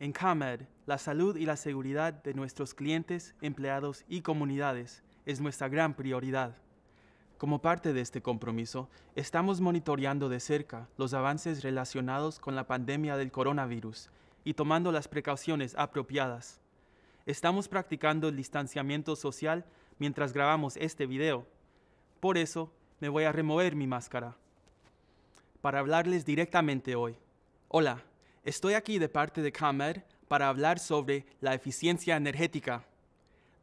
En CAMED, la salud y la seguridad de nuestros clientes, empleados y comunidades es nuestra gran prioridad. Como parte de este compromiso, estamos monitoreando de cerca los avances relacionados con la pandemia del coronavirus y tomando las precauciones apropiadas. Estamos practicando el distanciamiento social mientras grabamos este video. Por eso, me voy a remover mi máscara. Para hablarles directamente hoy. Hola, Estoy aquí de parte de CAMED para hablar sobre la eficiencia energética.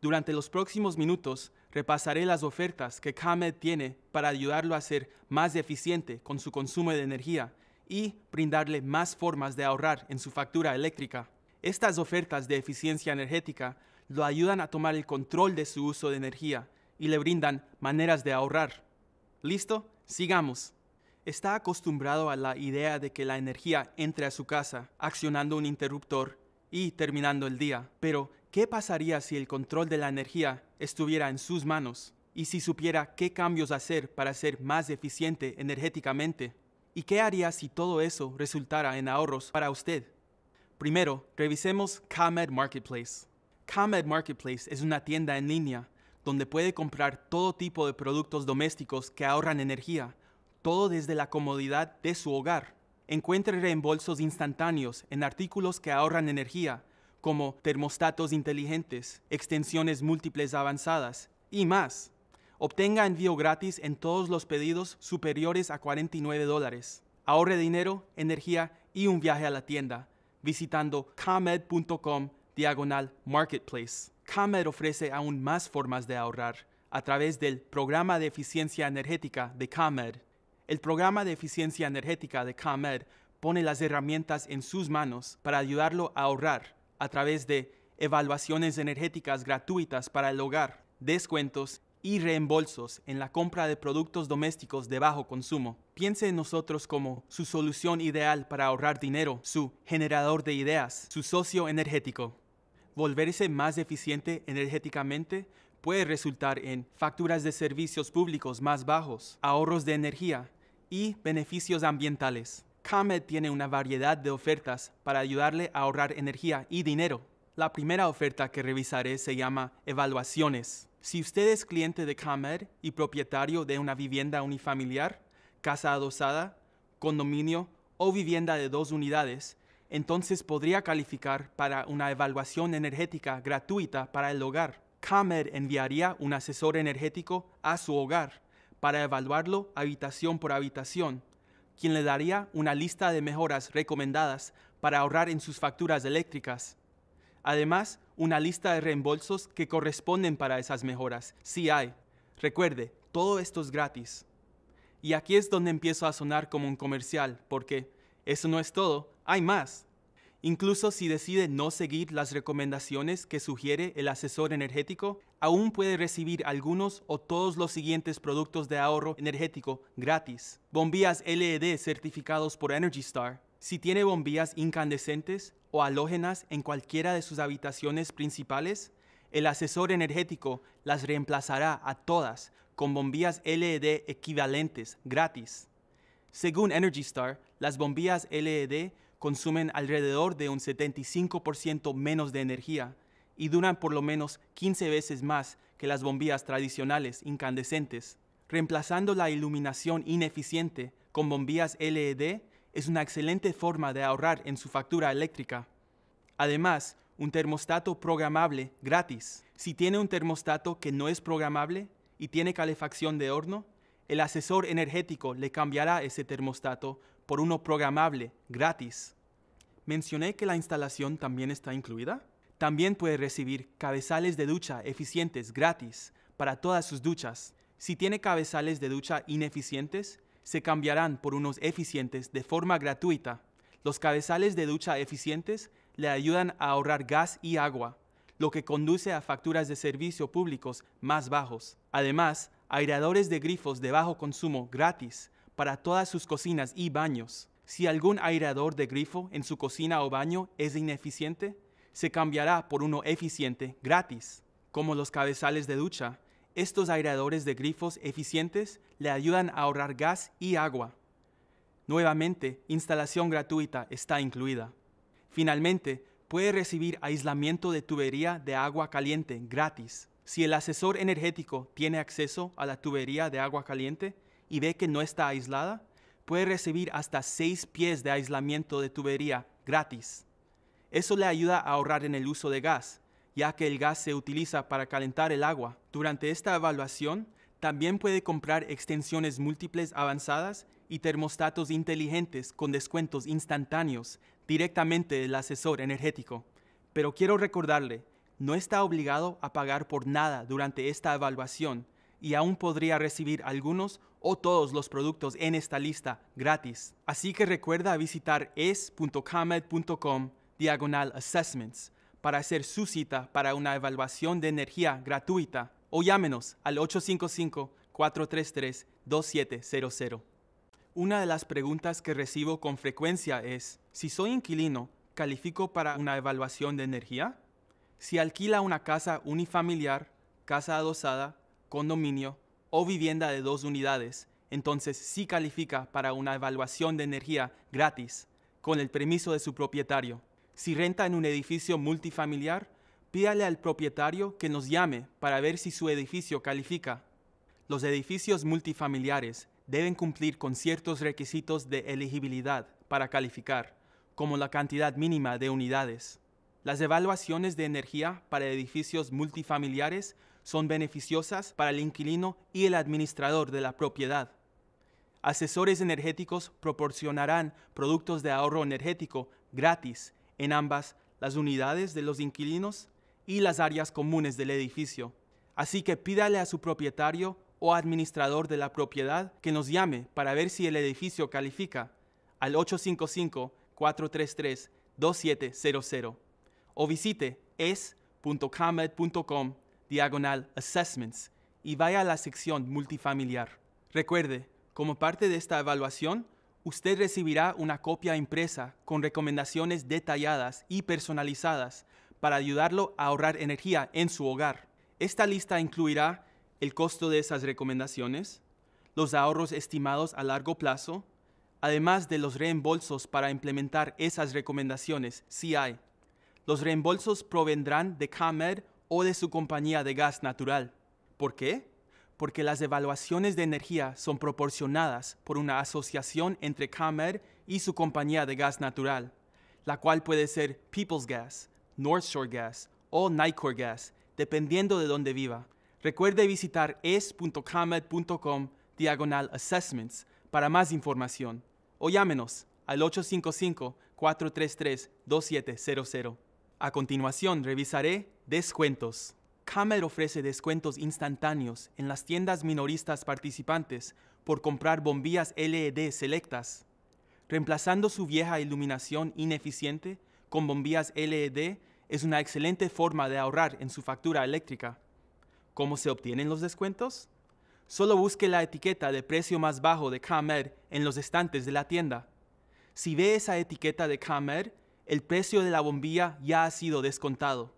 Durante los próximos minutos repasaré las ofertas que CAMED tiene para ayudarlo a ser más eficiente con su consumo de energía y brindarle más formas de ahorrar en su factura eléctrica. Estas ofertas de eficiencia energética lo ayudan a tomar el control de su uso de energía y le brindan maneras de ahorrar. ¿Listo? Sigamos está acostumbrado a la idea de que la energía entre a su casa, accionando un interruptor y terminando el día. Pero, ¿qué pasaría si el control de la energía estuviera en sus manos? ¿Y si supiera qué cambios hacer para ser más eficiente energéticamente? ¿Y qué haría si todo eso resultara en ahorros para usted? Primero, revisemos Kamed Marketplace. Kamed Marketplace es una tienda en línea donde puede comprar todo tipo de productos domésticos que ahorran energía todo desde la comodidad de su hogar. Encuentre reembolsos instantáneos en artículos que ahorran energía, como termostatos inteligentes, extensiones múltiples avanzadas y más. Obtenga envío gratis en todos los pedidos superiores a 49 dólares. Ahorre dinero, energía y un viaje a la tienda visitando ComEd.com diagonal marketplace. ComEd ofrece aún más formas de ahorrar a través del Programa de Eficiencia Energética de ComEd. El programa de eficiencia energética de CAMED pone las herramientas en sus manos para ayudarlo a ahorrar a través de evaluaciones energéticas gratuitas para el hogar, descuentos y reembolsos en la compra de productos domésticos de bajo consumo. Piense en nosotros como su solución ideal para ahorrar dinero, su generador de ideas, su socio energético. Volverse más eficiente energéticamente puede resultar en facturas de servicios públicos más bajos, ahorros de energía, y beneficios ambientales. CAMED tiene una variedad de ofertas para ayudarle a ahorrar energía y dinero. La primera oferta que revisaré se llama Evaluaciones. Si usted es cliente de CAMED y propietario de una vivienda unifamiliar, casa adosada, condominio o vivienda de dos unidades, entonces podría calificar para una evaluación energética gratuita para el hogar. CAMED enviaría un asesor energético a su hogar para evaluarlo habitación por habitación, quien le daría una lista de mejoras recomendadas para ahorrar en sus facturas eléctricas. Además, una lista de reembolsos que corresponden para esas mejoras, si hay. Recuerde, todo esto es gratis. Y aquí es donde empiezo a sonar como un comercial, porque eso no es todo, hay más. Incluso si decide no seguir las recomendaciones que sugiere el asesor energético, aún puede recibir algunos o todos los siguientes productos de ahorro energético gratis. Bombillas LED certificados por Energy Star. Si tiene bombillas incandescentes o halógenas en cualquiera de sus habitaciones principales, el asesor energético las reemplazará a todas con bombillas LED equivalentes gratis. Según Energy Star, las bombillas LED consumen alrededor de un 75% menos de energía y duran por lo menos 15 veces más que las bombillas tradicionales incandescentes. Reemplazando la iluminación ineficiente con bombillas LED es una excelente forma de ahorrar en su factura eléctrica. Además, un termostato programable gratis. Si tiene un termostato que no es programable y tiene calefacción de horno, el asesor energético le cambiará ese termostato por uno programable, gratis. Mencioné que la instalación también está incluida. También puede recibir cabezales de ducha eficientes gratis para todas sus duchas. Si tiene cabezales de ducha ineficientes, se cambiarán por unos eficientes de forma gratuita. Los cabezales de ducha eficientes le ayudan a ahorrar gas y agua, lo que conduce a facturas de servicio públicos más bajos. Además, aireadores de grifos de bajo consumo gratis para todas sus cocinas y baños. Si algún aireador de grifo en su cocina o baño es ineficiente, se cambiará por uno eficiente gratis. Como los cabezales de ducha, estos aireadores de grifos eficientes le ayudan a ahorrar gas y agua. Nuevamente, instalación gratuita está incluida. Finalmente, puede recibir aislamiento de tubería de agua caliente gratis. Si el asesor energético tiene acceso a la tubería de agua caliente, y ve que no está aislada, puede recibir hasta 6 pies de aislamiento de tubería gratis. Eso le ayuda a ahorrar en el uso de gas, ya que el gas se utiliza para calentar el agua. Durante esta evaluación, también puede comprar extensiones múltiples avanzadas y termostatos inteligentes con descuentos instantáneos directamente del asesor energético. Pero quiero recordarle, no está obligado a pagar por nada durante esta evaluación y aún podría recibir algunos o todos los productos en esta lista gratis. Así que recuerda visitar es.camed.com diagonal assessments para hacer su cita para una evaluación de energía gratuita o llámenos al 855-433-2700. Una de las preguntas que recibo con frecuencia es, si soy inquilino, ¿califico para una evaluación de energía? Si alquila una casa unifamiliar, casa adosada, condominio o vivienda de dos unidades, entonces sí califica para una evaluación de energía gratis con el permiso de su propietario. Si renta en un edificio multifamiliar, pídale al propietario que nos llame para ver si su edificio califica. Los edificios multifamiliares deben cumplir con ciertos requisitos de elegibilidad para calificar, como la cantidad mínima de unidades. Las evaluaciones de energía para edificios multifamiliares son beneficiosas para el inquilino y el administrador de la propiedad. Asesores energéticos proporcionarán productos de ahorro energético gratis en ambas las unidades de los inquilinos y las áreas comunes del edificio. Así que pídale a su propietario o administrador de la propiedad que nos llame para ver si el edificio califica al 855-433-2700 o visite es.comet.com diagonal assessments y vaya a la sección multifamiliar. Recuerde, como parte de esta evaluación, usted recibirá una copia impresa con recomendaciones detalladas y personalizadas para ayudarlo a ahorrar energía en su hogar. Esta lista incluirá el costo de esas recomendaciones, los ahorros estimados a largo plazo, además de los reembolsos para implementar esas recomendaciones si hay. Los reembolsos provendrán de CAMED o de su compañía de gas natural. ¿Por qué? Porque las evaluaciones de energía son proporcionadas por una asociación entre kamer y su compañía de gas natural, la cual puede ser People's Gas, North Shore Gas o Nicor Gas, dependiendo de dónde viva. Recuerde visitar es.camet.com diagonal assessments para más información o llámenos al 855-433-2700. A continuación, revisaré Descuentos. Hammer ofrece descuentos instantáneos en las tiendas minoristas participantes por comprar bombillas LED selectas, reemplazando su vieja iluminación ineficiente con bombillas LED es una excelente forma de ahorrar en su factura eléctrica. ¿Cómo se obtienen los descuentos? Solo busque la etiqueta de precio más bajo de Camer en los estantes de la tienda. Si ve esa etiqueta de Camer, el precio de la bombilla ya ha sido descontado.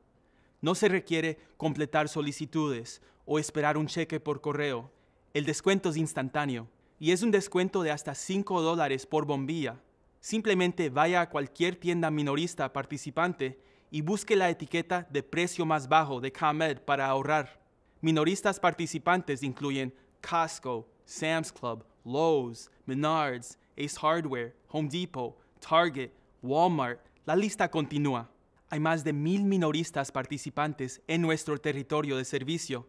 No se requiere completar solicitudes o esperar un cheque por correo. El descuento es instantáneo y es un descuento de hasta 5 dólares por bombilla. Simplemente vaya a cualquier tienda minorista participante y busque la etiqueta de precio más bajo de CAMED para ahorrar. Minoristas participantes incluyen Costco, Sam's Club, Lowe's, Menards, Ace Hardware, Home Depot, Target, Walmart. La lista continúa hay más de mil minoristas participantes en nuestro territorio de servicio.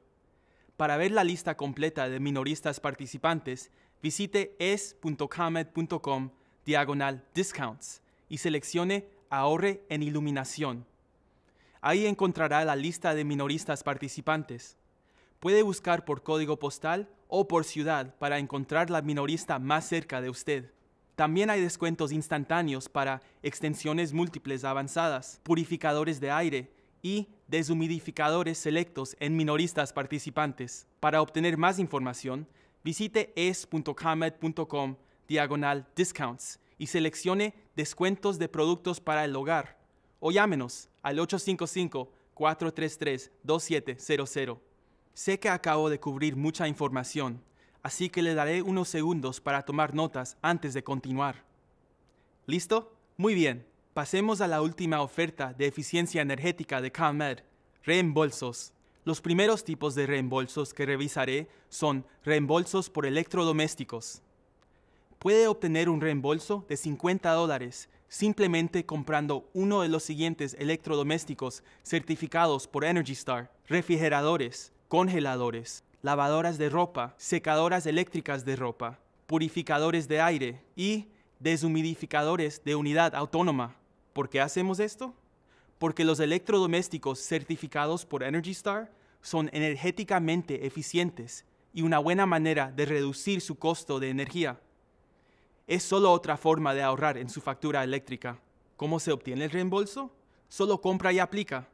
Para ver la lista completa de minoristas participantes, visite escometcom discounts y seleccione Ahorre en Iluminación. Ahí encontrará la lista de minoristas participantes. Puede buscar por código postal o por ciudad para encontrar la minorista más cerca de usted. También hay descuentos instantáneos para extensiones múltiples avanzadas, purificadores de aire y deshumidificadores selectos en minoristas participantes. Para obtener más información, visite es.camet.com diagonal discounts y seleccione descuentos de productos para el hogar o llámenos al 855-433-2700. Sé que acabo de cubrir mucha información así que le daré unos segundos para tomar notas antes de continuar. ¿Listo? Muy bien, pasemos a la última oferta de eficiencia energética de CalMed, reembolsos. Los primeros tipos de reembolsos que revisaré son reembolsos por electrodomésticos. Puede obtener un reembolso de 50 dólares simplemente comprando uno de los siguientes electrodomésticos certificados por Energy Star, refrigeradores, congeladores, lavadoras de ropa, secadoras eléctricas de ropa, purificadores de aire y deshumidificadores de unidad autónoma. ¿Por qué hacemos esto? Porque los electrodomésticos certificados por Energy Star son energéticamente eficientes y una buena manera de reducir su costo de energía. Es solo otra forma de ahorrar en su factura eléctrica. ¿Cómo se obtiene el reembolso? Solo compra y aplica.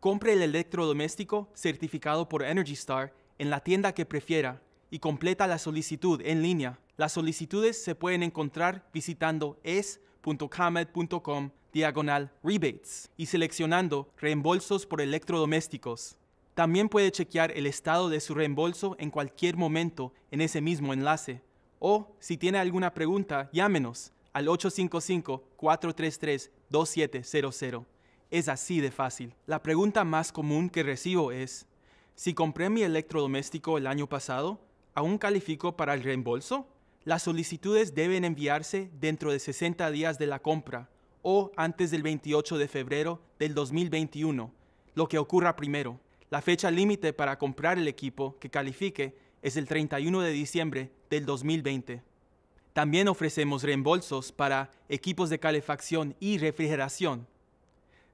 Compre el electrodoméstico certificado por Energy Star en la tienda que prefiera y completa la solicitud en línea. Las solicitudes se pueden encontrar visitando es.camed.com diagonal rebates y seleccionando reembolsos por electrodomésticos. También puede chequear el estado de su reembolso en cualquier momento en ese mismo enlace. O si tiene alguna pregunta, llámenos al 855-433-2700. Es así de fácil. La pregunta más común que recibo es, si compré mi electrodoméstico el año pasado, ¿aún califico para el reembolso? Las solicitudes deben enviarse dentro de 60 días de la compra o antes del 28 de febrero del 2021, lo que ocurra primero. La fecha límite para comprar el equipo que califique es el 31 de diciembre del 2020. También ofrecemos reembolsos para equipos de calefacción y refrigeración,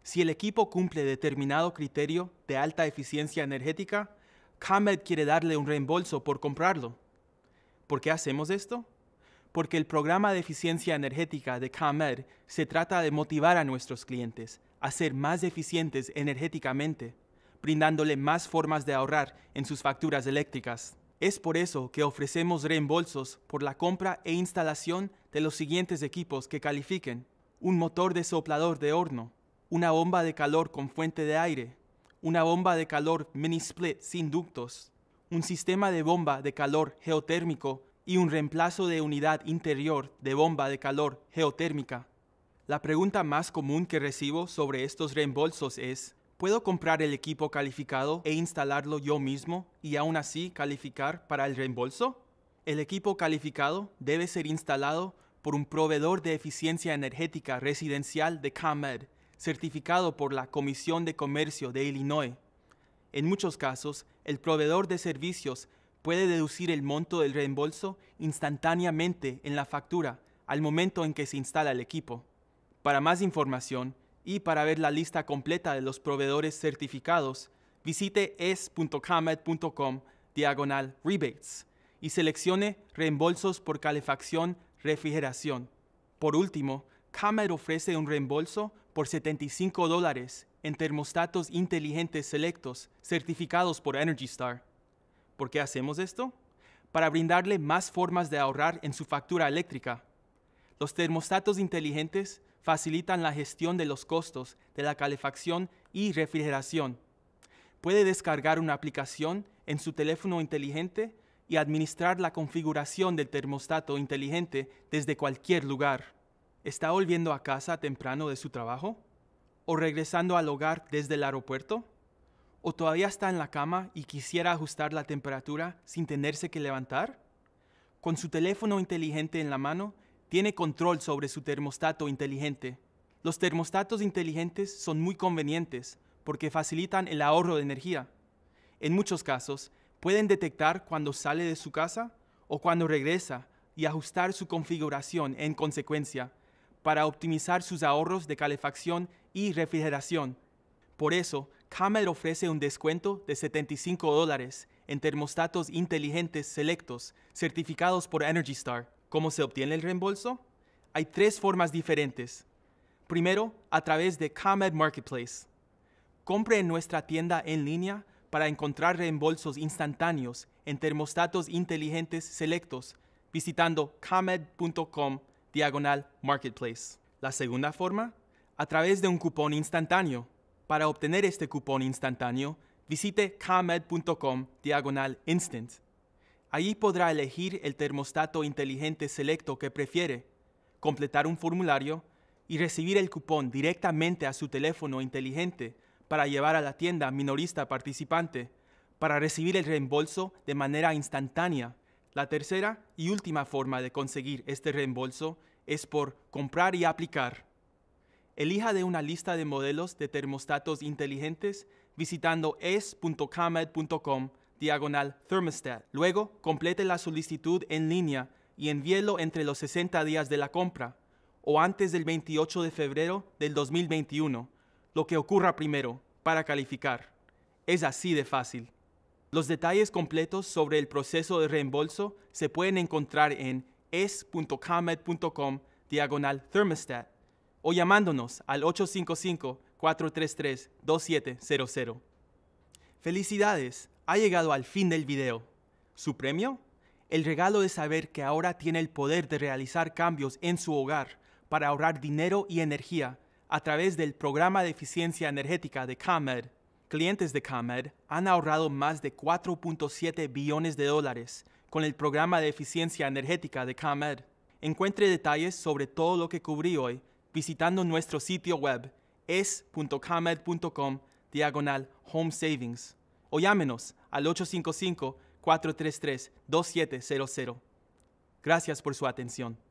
si el equipo cumple determinado criterio de alta eficiencia energética, ComEd quiere darle un reembolso por comprarlo. ¿Por qué hacemos esto? Porque el programa de eficiencia energética de ComEd se trata de motivar a nuestros clientes a ser más eficientes energéticamente, brindándole más formas de ahorrar en sus facturas eléctricas. Es por eso que ofrecemos reembolsos por la compra e instalación de los siguientes equipos que califiquen. Un motor de soplador de horno, una bomba de calor con fuente de aire, una bomba de calor mini split sin ductos, un sistema de bomba de calor geotérmico y un reemplazo de unidad interior de bomba de calor geotérmica. La pregunta más común que recibo sobre estos reembolsos es, ¿puedo comprar el equipo calificado e instalarlo yo mismo y aún así calificar para el reembolso? El equipo calificado debe ser instalado por un proveedor de eficiencia energética residencial de ComEd certificado por la Comisión de Comercio de Illinois. En muchos casos, el proveedor de servicios puede deducir el monto del reembolso instantáneamente en la factura al momento en que se instala el equipo. Para más información y para ver la lista completa de los proveedores certificados, visite es.comet.com, diagonal rebates y seleccione reembolsos por calefacción, refrigeración. Por último, kamer ofrece un reembolso por 75 dólares en termostatos inteligentes selectos certificados por Energy Star. ¿Por qué hacemos esto? Para brindarle más formas de ahorrar en su factura eléctrica. Los termostatos inteligentes facilitan la gestión de los costos de la calefacción y refrigeración. Puede descargar una aplicación en su teléfono inteligente y administrar la configuración del termostato inteligente desde cualquier lugar. ¿Está volviendo a casa temprano de su trabajo? ¿O regresando al hogar desde el aeropuerto? ¿O todavía está en la cama y quisiera ajustar la temperatura sin tenerse que levantar? Con su teléfono inteligente en la mano, tiene control sobre su termostato inteligente. Los termostatos inteligentes son muy convenientes porque facilitan el ahorro de energía. En muchos casos, pueden detectar cuando sale de su casa o cuando regresa y ajustar su configuración en consecuencia para optimizar sus ahorros de calefacción y refrigeración. Por eso, Kamed ofrece un descuento de 75 dólares en termostatos inteligentes selectos certificados por Energy Star. ¿Cómo se obtiene el reembolso? Hay tres formas diferentes. Primero, a través de ComEd Marketplace. Compre en nuestra tienda en línea para encontrar reembolsos instantáneos en termostatos inteligentes selectos visitando camed.com diagonal marketplace. La segunda forma, a través de un cupón instantáneo. Para obtener este cupón instantáneo, visite ComEd.com, diagonal instant. Allí podrá elegir el termostato inteligente selecto que prefiere, completar un formulario y recibir el cupón directamente a su teléfono inteligente para llevar a la tienda minorista participante, para recibir el reembolso de manera instantánea la tercera y última forma de conseguir este reembolso es por comprar y aplicar. Elija de una lista de modelos de termostatos inteligentes visitando es.camed.com diagonal thermostat. Luego, complete la solicitud en línea y envíelo entre los 60 días de la compra o antes del 28 de febrero del 2021, lo que ocurra primero, para calificar. Es así de fácil. Los detalles completos sobre el proceso de reembolso se pueden encontrar en es.camed.com diagonal thermostat o llamándonos al 855-433-2700. Felicidades, ha llegado al fin del video. ¿Su premio? El regalo de saber que ahora tiene el poder de realizar cambios en su hogar para ahorrar dinero y energía a través del programa de eficiencia energética de ComEd clientes de ComEd han ahorrado más de 4.7 billones de dólares con el programa de eficiencia energética de ComEd. Encuentre detalles sobre todo lo que cubrí hoy visitando nuestro sitio web es.comed.com diagonal home savings o llámenos al 855-433-2700. Gracias por su atención.